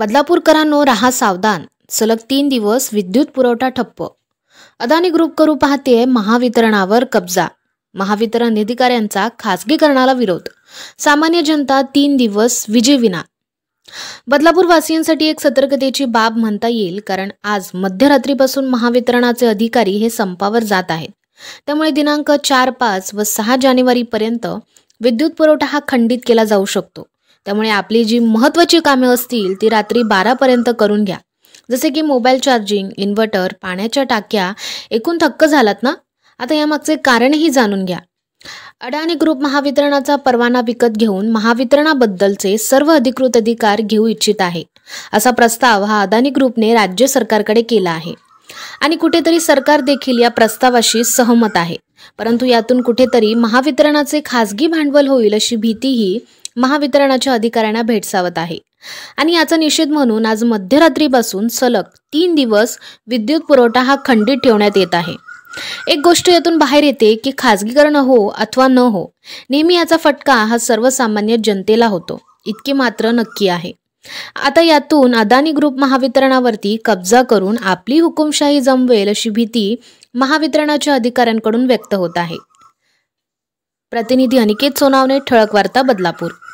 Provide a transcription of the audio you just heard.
बदलापूरकरांनो रहा सावधान सलग तीन दिवस विद्युत पुरवठा ठप्प अदानी ग्रुप करू पाहते महावितरणावर कब्जा महावितरण अधिकाऱ्यांचा खासगीकरणाला विरोध सामान्य जनता तीन दिवस विजेविना वासियांसाठी एक सतर्कतेची बाब म्हणता येईल कारण आज मध्यरात्रीपासून महावितरणाचे अधिकारी हे संपावर जात आहेत त्यामुळे दिनांक चार पाच व सहा जानेवारीपर्यंत विद्युत पुरवठा हा खंडित केला जाऊ शकतो त्यामुळे आपली जी महत्त्वाची कामे असतील ती रात्री बारापर्यंत करून घ्या जसे की मोबाईल चार्जिंग इन्व्हर्टर पाण्याच्या टाक्या एकूण थक्क झालात ना आता यामागचे कारणही जाणून घ्या अडाणी ग्रुप महावितरणाचा परवाना विकत घेऊन महावितरणाबद्दलचे सर्व अधिकृत अधिकार घेऊ इच्छित आहे असा प्रस्ताव हा अदानी ग्रुपने राज्य सरकारकडे केला आहे आणि कुठेतरी सरकार देखील या प्रस्तावाशी सहमत आहे परंतु यातून कुठेतरी महावितरणाचे खासगी भांडवल होईल अशी भीतीही महावितरणाच्या अधिकाऱ्यांना भेडसावत आहे आणि याचा निषेध म्हणून आज मध्यरात्रीपासून सलग तीन दिवस विद्युत पुरवठा हा खंडित ठेवण्यात येत आहे एक गोष्ट यातून बाहेर येते की खाजगीकरण हो अथवा न हो नेहमी याचा फटका हा सर्वसामान्य जनतेला होतो इतके मात्र नक्की आहे आता यातून अदानी ग्रुप महावितरणावरती कब्जा करून आपली हुकुमशाही जमवेल अशी भीती महावितरणाच्या अधिकाऱ्यांकडून व्यक्त होत आहे प्रतिनिधी अनिकेत सोनावणे ठळक वार्ता बदलापूर